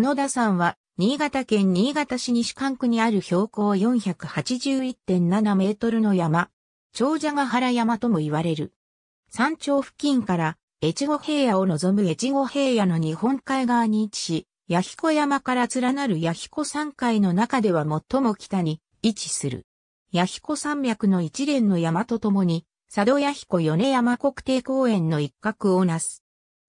角田山は、新潟県新潟市西館区にある標高481.7メートルの山、長者ヶ原山とも言われる。山頂付近から、越後平野を望む越後平野の日本海側に位置し、弥彦山から連なる弥彦山海の中では最も北に位置する。弥彦山脈の一連の山とともに、佐渡弥彦米山国定公園の一角をなす。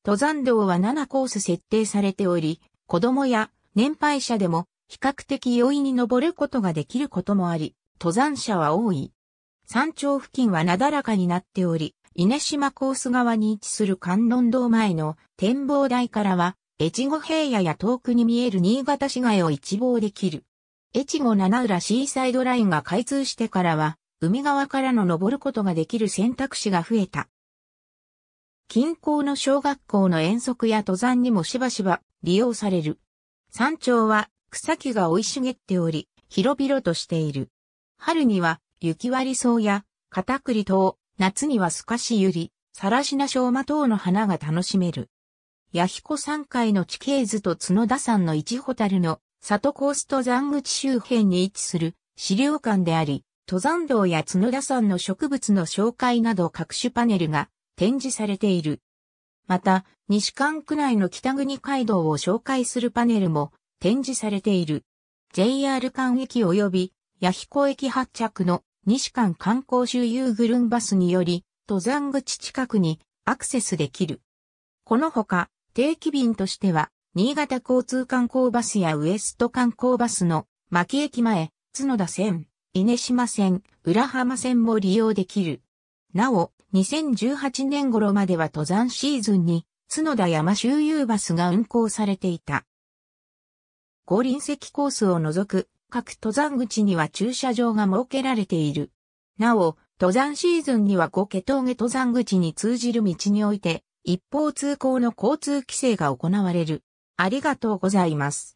登山道は7コース設定されており、子供や年配者でも比較的容易に登ることができることもあり、登山者は多い。山頂付近はなだらかになっており、稲島コース側に位置する観音堂前の展望台からは、越後平野や遠くに見える新潟市街を一望できる。越後七浦シーサイドラインが開通してからは、海側からの登ることができる選択肢が増えた。近郊の小学校の遠足や登山にもしばしば利用される。山頂は草木が生い茂っており、広々としている。春には雪割草や片栗糖、夏にはスカシユリ、サラシナショ等の花が楽しめる。弥彦山海の地形図と角田山の一ホタルの里コース登山口周辺に位置する資料館であり、登山道や角田山の植物の紹介など各種パネルが展示されている。また、西関区内の北国街道を紹介するパネルも展示されている。JR 関駅及び八彦駅発着の西関観光周遊グルンバスにより、登山口近くにアクセスできる。このほか、定期便としては、新潟交通観光バスやウエスト観光バスの牧駅前、角田線、稲島線、浦浜線も利用できる。なお、2018年頃までは登山シーズンに、角田山周遊バスが運行されていた。五輪石コースを除く各登山口には駐車場が設けられている。なお、登山シーズンには五毛峠登山口に通じる道において、一方通行の交通規制が行われる。ありがとうございます。